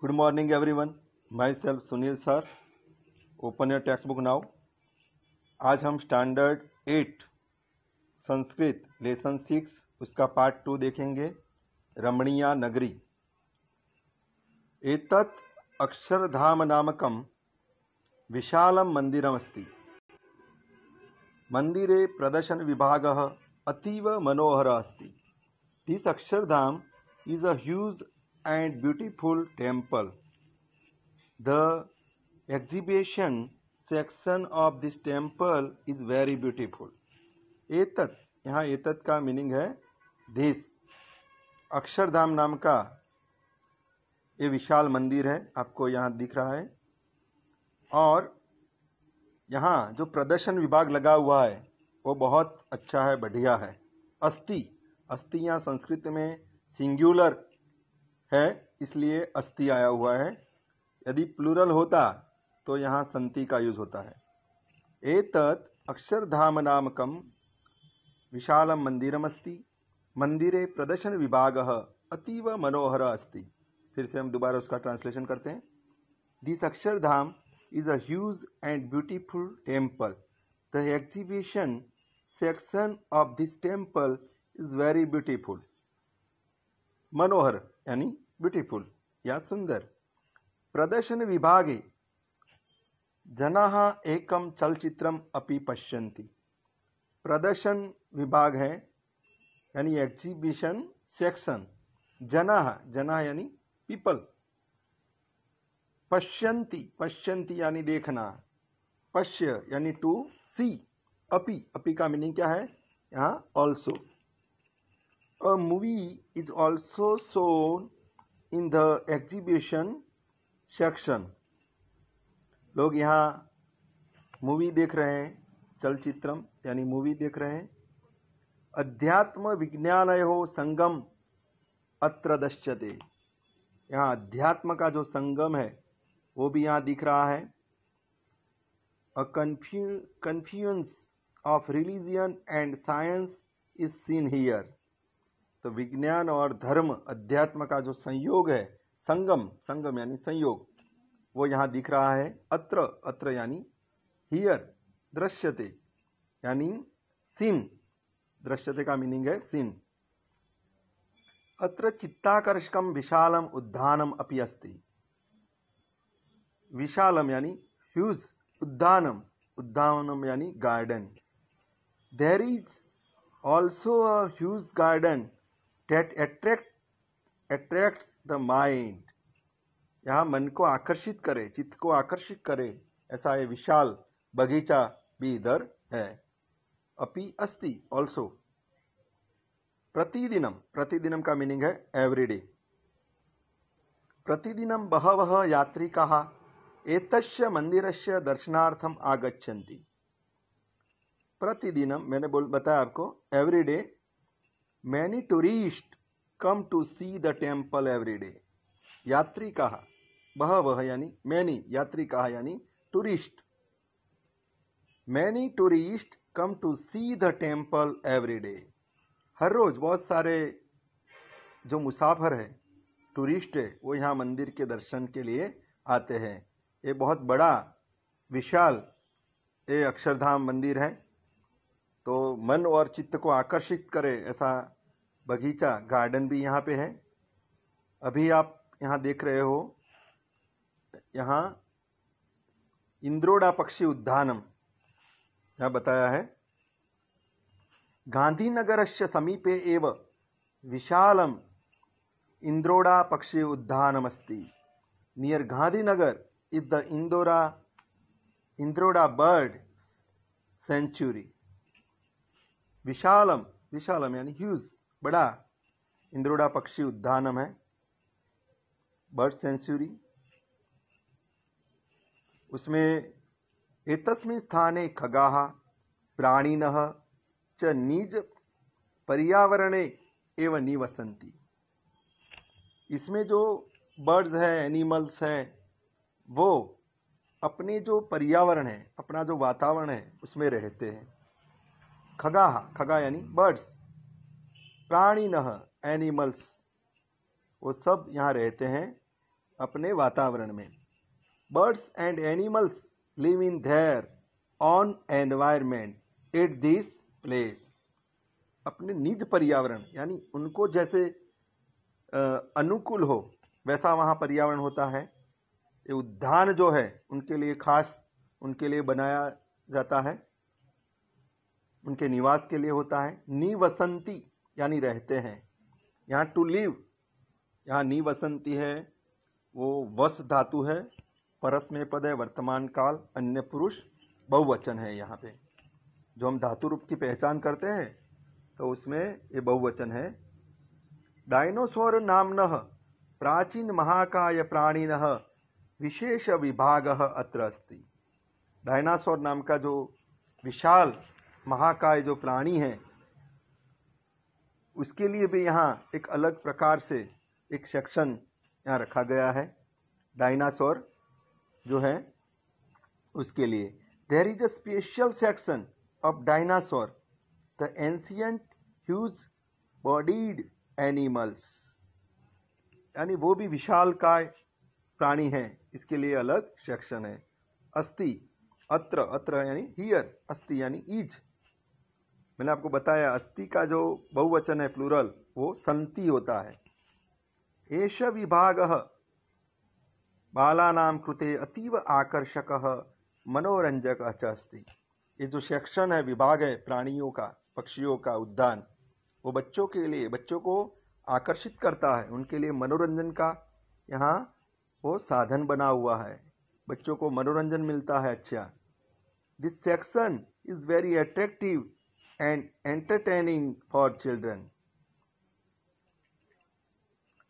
Good morning one myself Sunil sir open your text book now आज हम standard eight Sanskrit lesson six उसका part two देखेंगे रमणीया नगरी एतत् अक्षरधाम मंदिर अस्त मंदिर प्रदर्शन विभाग अतीव मनोहर अस्ति this Akshardham is a huge and beautiful temple. The exhibition section of this temple is very beautiful. एतत यहाँ एतत का मीनिंग है this अक्षरधाम नाम का ये विशाल मंदिर है आपको यहाँ दिख रहा है और यहाँ जो प्रदर्शन विभाग लगा हुआ है वो बहुत अच्छा है बढ़िया है अस्थि अस्थि यहाँ संस्कृत में सिंगुलर है इसलिए अस्थि आया हुआ है यदि प्लूरल होता तो यहाँ संति का यूज होता है एतत् अक्षरधाम नामकम मंदिरम मंदिरमस्ति मंदिरे प्रदर्शन विभाग अतीव मनोहर अस्ति फिर से हम दोबारा उसका ट्रांसलेशन करते हैं this Akshardham is a huge and beautiful temple the exhibition section of this temple is very beautiful मनोहर यानी ब्यूटीफुल या सुंदर प्रदर्शन विभागे जना एकम चलचित्रम अपि पश्यन्ति प्रदर्शन विभाग है यानी एग्जीबिशन सेक्शन जना जना यानी पीपल पश्य पश्य यानी देखना पश्य यानी टू सी अपी अपी का मीनिंग क्या है यहाँ also A movie is also shown in the exhibition section. लोग यहाँ मूवी देख रहे हैं चलचित्रम यानी मूवी देख रहे हैं अध्यात्म विज्ञान हो संगम अत्र दश्यते यहाँ अध्यात्म का जो संगम है वो भी यहाँ दिख रहा है a confluence of religion and science is seen here तो विज्ञान और धर्म अध्यात्म का जो संयोग है संगम संगम यानी संयोग वो यहां दिख रहा है अत्र अत्र यानी हियर दृश्यते यानी सीन दृश्यते का मीनिंग है सीन अत्र चित्ताकर्षकम विशालम उद्धानम अपि अस्ति विशालम यानी ह्यूज उद्धानम उद्धानम यानी garden there is also a huge garden that attract attract the mind यहाँ मन को आकर्षित करे चित्त को आकर्षित करे ऐसा ये विशाल बगीचा भी इधर है अपी अस्ति ऑल्सो प्रतिदिनम प्रतिदिनम का मीनिंग है एवरीडे प्रतिदिनम बहव यात्री कहा मंदिर से दर्शनार्थम आगछती प्रतिदिनम मैंने बोल बताया आपको everyday many tourist come to see the temple every day यात्री कहा बह वह यानी मैनी यात्री कहा यानी tourist many tourist come to see the temple every day हर रोज बहुत सारे जो मुसाफर है टूरिस्ट है वो यहाँ मंदिर के दर्शन के लिए आते हैं ये बहुत बड़ा विशाल ये अक्षरधाम मंदिर है तो मन और चित्त को आकर्षित करे ऐसा बगीचा गार्डन भी यहाँ पे है अभी आप यहाँ देख रहे हो यहाँ इंद्रोड़ा पक्षी उद्यानम यहाँ बताया है गांधीनगर से समीपे एव विशालम इंद्रोड़ा पक्षी अस्ती near Gandhinagar is the Indora Indroda bird sanctuary विशालम विशालम यानी ह्यूज बड़ा इंद्रोडा पक्षी उद्यानम है बर्ड सेंचुरी उसमें एतस्मिन् स्थाने खगा प्राणीन च निज पर्यावरणे एवं निवसंती इसमें जो बर्ड्स है एनिमल्स है वो अपने जो पर्यावरण है अपना जो वातावरण है उसमें रहते हैं खगा खगा यानी बर्ड्स प्राणी न एनिमल्स वो सब यहाँ रहते हैं अपने वातावरण में birds and animals live in their own environment at this place अपने निज पर्यावरण यानी उनको जैसे अनुकूल हो वैसा वहाँ पर्यावरण होता है ये उद्यान जो है उनके लिए खास उनके लिए बनाया जाता है उनके निवास के लिए होता है निवसंती यानी रहते हैं यहाँ टू लिव यहाँ नी वसंती है वो वस धातु है परस में पद है वर्तमान काल अन्य पुरुष बहुवचन है यहाँ पे जो हम धातु रूप की पहचान करते हैं तो उसमें ये बहुवचन है डायनोसोर नामन प्राचीन महाकाय प्राणीन विशेष विभाग अत्र अस्ति डायनासोर नाम का जो विशाल महाकाय जो प्राणी है उसके लिए भी यहाँ एक अलग प्रकार से एक सेक्शन यहाँ रखा गया है डायनासोर जो है उसके लिए there is a special section of dinosaur the ancient huge bodied animals यानी वो भी विशाल काय प्राणी है इसके लिए अलग सेक्शन है अस्थि अत्र अत्र यानी हियर अस्थि यानी इज मैंने आपको बताया अस्थि का जो बहुवचन है प्लूरल वो संति होता है एश विभाग नाम कृते अतीव आकर्षक मनोरंजक अस्थि अस्ति ये जो सेक्शन है विभाग है प्राणियों का पक्षियों का उद्यान वो बच्चों के लिए बच्चों को आकर्षित करता है उनके लिए मनोरंजन का यहाँ वो साधन बना हुआ है बच्चों को मनोरंजन मिलता है अच्छा this section is very attractive and entertaining for children.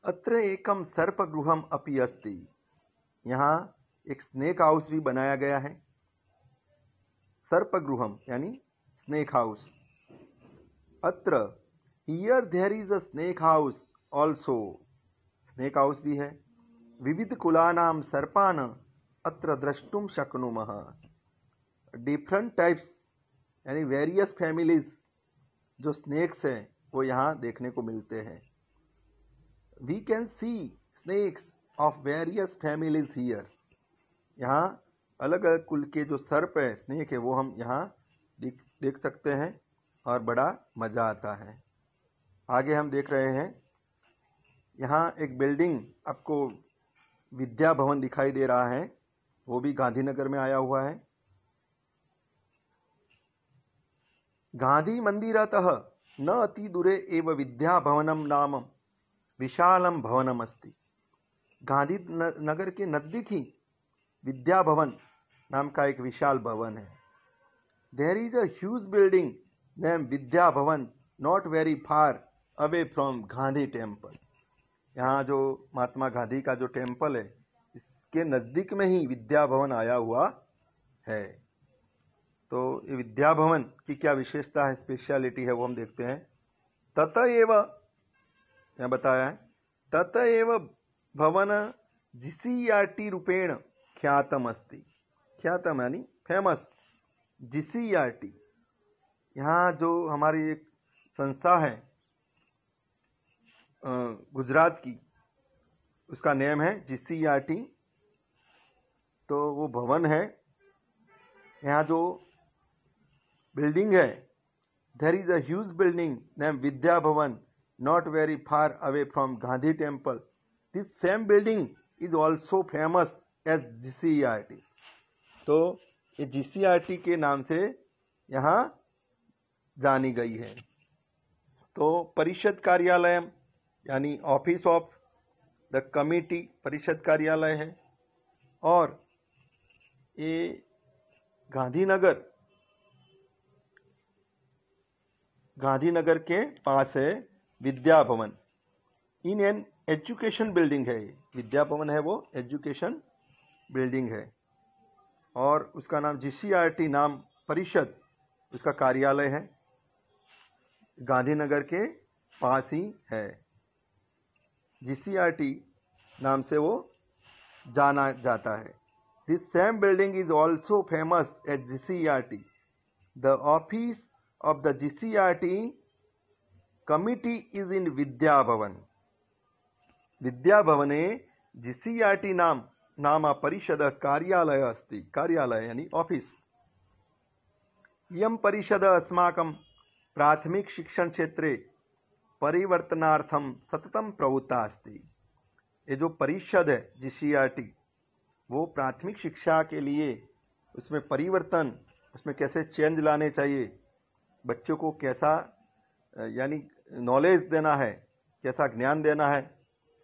अत्र एकम सर्पगृहम अपि अस्ति यहाँ एक स्नेक हाउस भी बनाया गया है सर्पगृहम यानी स्नेक हाउस अत्र here there is a snake house also snake house भी है विविध कुलानाम सर्पान अत्र द्रष्टुम शक्नुमः डिफरेंट टाइप्स यानी वेरियस फैमिलीज जो स्नेक्स हैं वो यहाँ देखने को मिलते हैं we can see snakes of various families here यहाँ अलग अलग कुल के जो सर्प है स्नेक है वो हम यहाँ देख देख सकते हैं और बड़ा मज़ा आता है आगे हम देख रहे हैं यहाँ एक बिल्डिंग आपको विद्या भवन दिखाई दे रहा है वो भी गांधीनगर में आया हुआ है गांधी गान्धीमन्दिरतः न दूरे एव भवन नाम विशालं भवनमस्ति गांधी नगर के नज़दीक ही विद्या भवन नाम का एक विशाल भवन है there is a building name Vidya Bhavan not very far away from Gandhi temple यहाँ जो महात्मा गांधी का जो टेम्पल है इसके नज़दीक में ही विद्या भवन आया हुआ है तो विद्या भवन की क्या विशेषता है स्पेशलिटी है वो हम देखते हैं तत एव यहाँ बताया है तत एव भवन जिसीआरटी रूपेण ख्यातम अस्ति ख्यातम यानी फेमस जिसीआरटी यहाँ जो हमारी एक संस्था है गुजरात की उसका नेम है जिसीआरटी तो वो भवन है यहाँ जो बिल्डिंग है there is a building name Vidya Bhavan not very far away from Gandhi temple this same building is also famous as G C R T तो ये जी सी आर टी के नाम से यहां जानी गई है तो परिषद कार्यालय यानी ऑफिस ऑफ द कमिटी परिषद कार्यालय है और ये गांधीनगर गांधीनगर के पास है विद्या भवन इन एन एजुकेशन बिल्डिंग है विद्या भवन है वो एजुकेशन बिल्डिंग है और उसका नाम जी नाम परिषद उसका कार्यालय है गांधीनगर के पास ही है जी नाम से वो जाना जाता है this same building is also famous at G C R T the office of the GCRT committee is in Vidya Bhavan. Vidya Bhavane GCRT नाम नामा परिषद कार्यालय अस्ति कार्यालय यानी ऑफिस इयं परिषद अस्माकं प्राथमिक शिक्षण क्षेत्र परिवर्तनार्थम सततम प्रवृत्ता अस्ति ये जो परिषद है जी वो प्राथमिक शिक्षा के लिए उसमें परिवर्तन उसमें कैसे चेंज लाने चाहिए बच्चों को कैसा यानी नॉलेज देना है कैसा ज्ञान देना है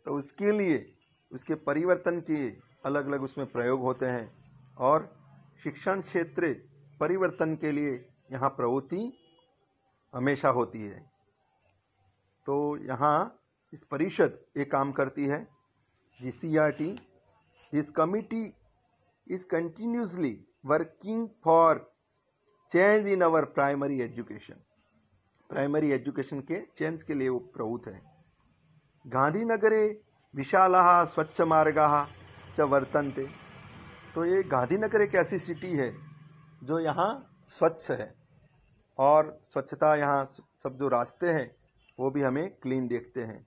तो उसके लिए उसके परिवर्तन के अलग अलग उसमें प्रयोग होते हैं और शिक्षण क्षेत्र परिवर्तन के लिए यहाँ प्रवृत्ति हमेशा होती है तो यहाँ इस परिषद ये काम करती है G C R T this committee is continuously working for change in our primary education primary education के चेंज के लिए वो प्रभुत है गांधीनगरे विशाल स्वच्छ मार्ग च वर्तनते तो ये गांधीनगर एक ऐसी सिटी है जो यहाँ स्वच्छ है और स्वच्छता यहाँ सब जो रास्ते हैं वो भी हमें क्लीन देखते हैं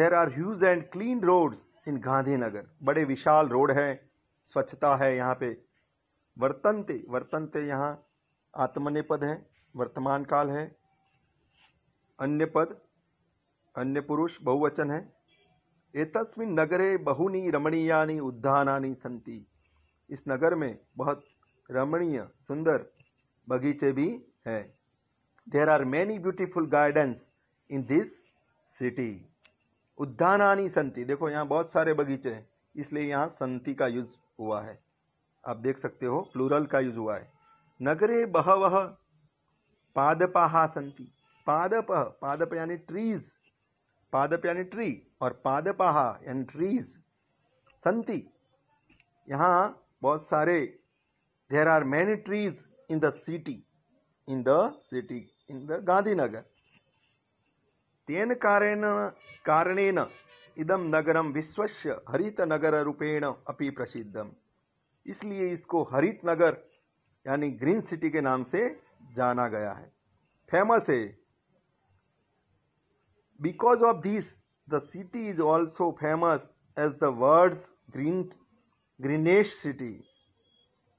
there are huge and clean roads in Gandhinagar बड़े विशाल रोड है स्वच्छता है यहाँ पे वर्तनते वर्तनते यहाँ आत्मने पद है वर्तमान काल है अन्य पद अन्य पुरुष बहुवचन है एतस्मिन नगरे बहुनी रमणीयानी उद्यानानी संति इस नगर में बहुत रमणीय सुंदर बगीचे भी है there are many beautiful gardens in this city उद्यानानी संति देखो यहाँ बहुत सारे बगीचे हैं इसलिए यहाँ संति का यूज हुआ है आप देख सकते हो प्लूरल का यूज हुआ है नगरे बहव पादपाहा संती पादप पादप यानी ट्रीज पादप यानी ट्री और पादपाहा यानी ट्रीज संति यहाँ बहुत सारे there are many trees in the city in the city in the Gandhinagar तेन कारण कारणेन इदम नगरम विश्वस्य हरित नगर रूपेण अपि प्रसिद्धम इसलिए इसको हरित नगर यानी ग्रीन सिटी के नाम से जाना गया है फेमस है because of this the city is also famous as the world green greenest city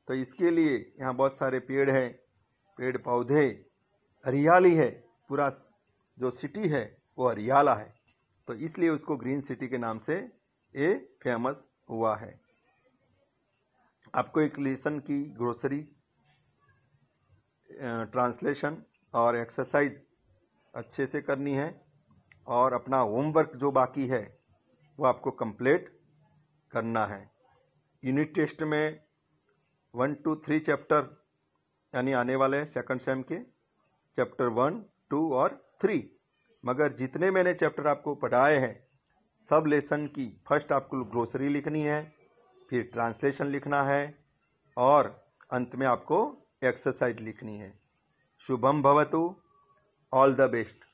तो इसके लिए यहाँ बहुत सारे पेड़ हैं पेड़ पौधे हरियाली है पूरा जो सिटी है वो हरियाला है तो इसलिए उसको ग्रीन सिटी के नाम से ये फेमस हुआ है आपको एक लेसन की ग्रोसरी ट्रांसलेशन और एक्सरसाइज अच्छे से करनी है और अपना होमवर्क जो बाकी है वो आपको कंप्लीट करना है यूनिट टेस्ट में वन टू थ्री चैप्टर यानी आने वाले सेकंड सेम के चैप्टर वन टू और थ्री मगर जितने मैंने चैप्टर आपको पढ़ाए हैं सब लेसन की फर्स्ट आपको ग्रोसरी लिखनी है फिर ट्रांसलेशन लिखना है और अंत में आपको एक्सरसाइज लिखनी है शुभम भवतु ऑल द बेस्ट